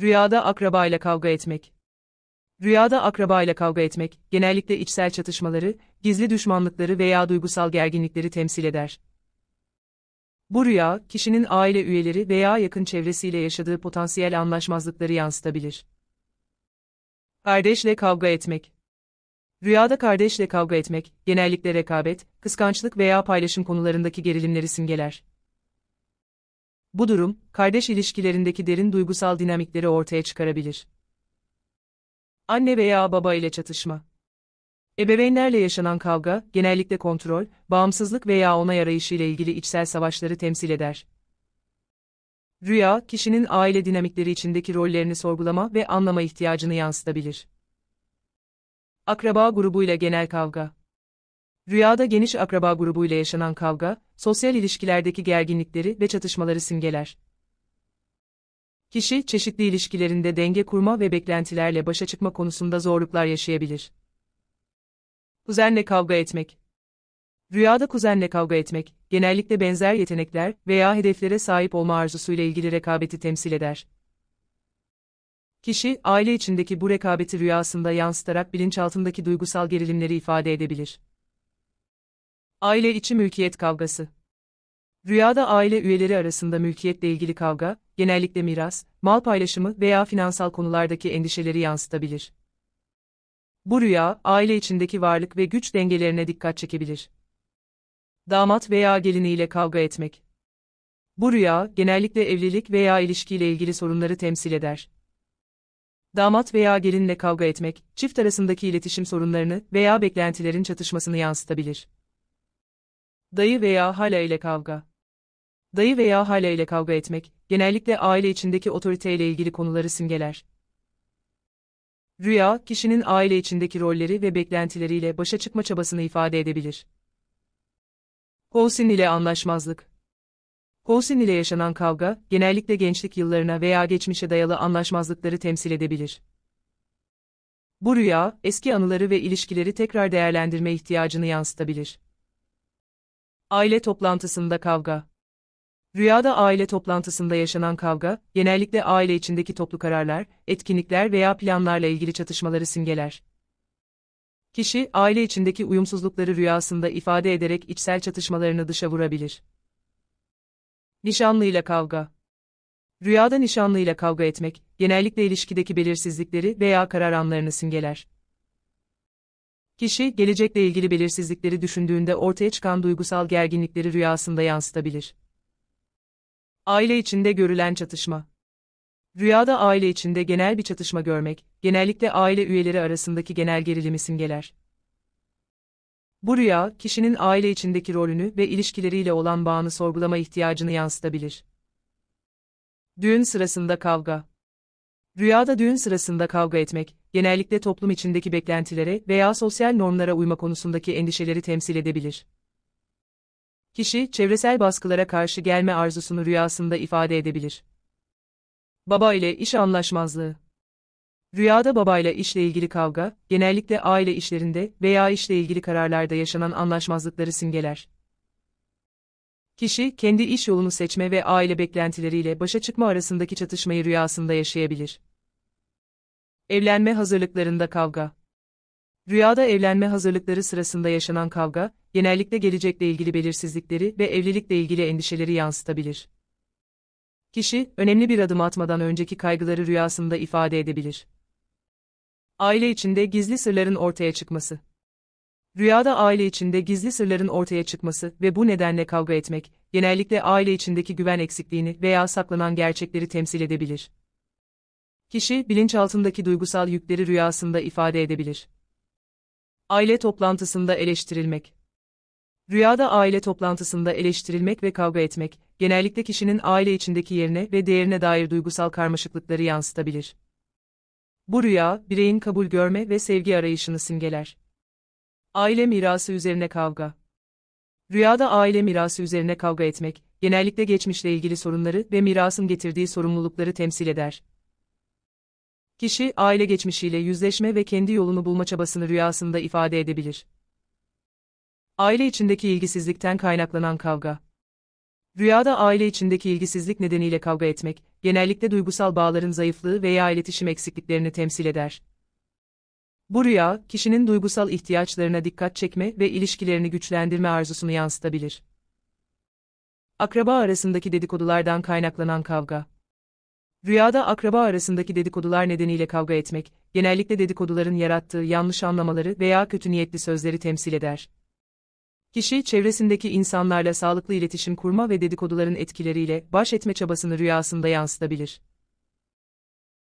Rüyada akrabayla kavga etmek. Rüyada akrabayla kavga etmek, genellikle içsel çatışmaları, gizli düşmanlıkları veya duygusal gerginlikleri temsil eder. Bu rüya, kişinin aile üyeleri veya yakın çevresiyle yaşadığı potansiyel anlaşmazlıkları yansıtabilir. Kardeşle kavga etmek Rüyada kardeşle kavga etmek, genellikle rekabet, kıskançlık veya paylaşım konularındaki gerilimleri simgeler. Bu durum, kardeş ilişkilerindeki derin duygusal dinamikleri ortaya çıkarabilir. Anne veya baba ile çatışma Ebeveynlerle yaşanan kavga, genellikle kontrol, bağımsızlık veya onay arayışı ile ilgili içsel savaşları temsil eder. Rüya, kişinin aile dinamikleri içindeki rollerini sorgulama ve anlama ihtiyacını yansıtabilir. Akraba grubuyla genel kavga Rüyada geniş akraba grubuyla yaşanan kavga, sosyal ilişkilerdeki gerginlikleri ve çatışmaları simgeler. Kişi, çeşitli ilişkilerinde denge kurma ve beklentilerle başa çıkma konusunda zorluklar yaşayabilir. Kuzenle kavga etmek Rüyada kuzenle kavga etmek, genellikle benzer yetenekler veya hedeflere sahip olma arzusuyla ilgili rekabeti temsil eder. Kişi, aile içindeki bu rekabeti rüyasında yansıtarak bilinçaltındaki duygusal gerilimleri ifade edebilir. Aile içi mülkiyet kavgası. Rüyada aile üyeleri arasında mülkiyetle ilgili kavga, genellikle miras, mal paylaşımı veya finansal konulardaki endişeleri yansıtabilir. Bu rüya, aile içindeki varlık ve güç dengelerine dikkat çekebilir. Damat veya geliniyle kavga etmek. Bu rüya, genellikle evlilik veya ilişkiyle ilgili sorunları temsil eder. Damat veya gelinle kavga etmek, çift arasındaki iletişim sorunlarını veya beklentilerin çatışmasını yansıtabilir. Dayı veya hala ile kavga. Dayı veya hala ile kavga etmek, genellikle aile içindeki otoriteyle ilgili konuları simgeler. Rüya, kişinin aile içindeki rolleri ve beklentileriyle başa çıkma çabasını ifade edebilir. Hosin ile anlaşmazlık. Hosin ile yaşanan kavga, genellikle gençlik yıllarına veya geçmişe dayalı anlaşmazlıkları temsil edebilir. Bu rüya, eski anıları ve ilişkileri tekrar değerlendirme ihtiyacını yansıtabilir. Aile toplantısında kavga. Rüyada aile toplantısında yaşanan kavga, genellikle aile içindeki toplu kararlar, etkinlikler veya planlarla ilgili çatışmaları simgeler. Kişi, aile içindeki uyumsuzlukları rüyasında ifade ederek içsel çatışmalarını dışa vurabilir. Nişanlıyla kavga Rüyada nişanlıyla kavga etmek, genellikle ilişkideki belirsizlikleri veya karar anlarını simgeler. Kişi, gelecekle ilgili belirsizlikleri düşündüğünde ortaya çıkan duygusal gerginlikleri rüyasında yansıtabilir. Aile içinde görülen çatışma Rüyada aile içinde genel bir çatışma görmek, genellikle aile üyeleri arasındaki genel gerilimi simgeler. Bu rüya, kişinin aile içindeki rolünü ve ilişkileriyle olan bağını sorgulama ihtiyacını yansıtabilir. Düğün sırasında kavga Rüyada düğün sırasında kavga etmek, genellikle toplum içindeki beklentilere veya sosyal normlara uyma konusundaki endişeleri temsil edebilir. Kişi, çevresel baskılara karşı gelme arzusunu rüyasında ifade edebilir. Baba ile iş anlaşmazlığı Rüyada babayla işle ilgili kavga, genellikle aile işlerinde veya işle ilgili kararlarda yaşanan anlaşmazlıkları simgeler. Kişi, kendi iş yolunu seçme ve aile beklentileriyle başa çıkma arasındaki çatışmayı rüyasında yaşayabilir. Evlenme hazırlıklarında kavga. Rüyada evlenme hazırlıkları sırasında yaşanan kavga, genellikle gelecekle ilgili belirsizlikleri ve evlilikle ilgili endişeleri yansıtabilir. Kişi, önemli bir adım atmadan önceki kaygıları rüyasında ifade edebilir. Aile içinde gizli sırların ortaya çıkması. Rüyada aile içinde gizli sırların ortaya çıkması ve bu nedenle kavga etmek, genellikle aile içindeki güven eksikliğini veya saklanan gerçekleri temsil edebilir. Kişi, bilinçaltındaki duygusal yükleri rüyasında ifade edebilir. Aile toplantısında eleştirilmek Rüyada aile toplantısında eleştirilmek ve kavga etmek, genellikle kişinin aile içindeki yerine ve değerine dair duygusal karmaşıklıkları yansıtabilir. Bu rüya, bireyin kabul görme ve sevgi arayışını simgeler. Aile mirası üzerine kavga Rüyada aile mirası üzerine kavga etmek, genellikle geçmişle ilgili sorunları ve mirasın getirdiği sorumlulukları temsil eder. Kişi, aile geçmişiyle yüzleşme ve kendi yolunu bulma çabasını rüyasında ifade edebilir. Aile içindeki ilgisizlikten kaynaklanan kavga. Rüyada aile içindeki ilgisizlik nedeniyle kavga etmek, genellikle duygusal bağların zayıflığı veya iletişim eksikliklerini temsil eder. Bu rüya, kişinin duygusal ihtiyaçlarına dikkat çekme ve ilişkilerini güçlendirme arzusunu yansıtabilir. Akraba arasındaki dedikodulardan kaynaklanan kavga. Rüyada akraba arasındaki dedikodular nedeniyle kavga etmek, genellikle dedikoduların yarattığı yanlış anlamaları veya kötü niyetli sözleri temsil eder. Kişi çevresindeki insanlarla sağlıklı iletişim kurma ve dedikoduların etkileriyle baş etme çabasını rüyasında yansıtabilir.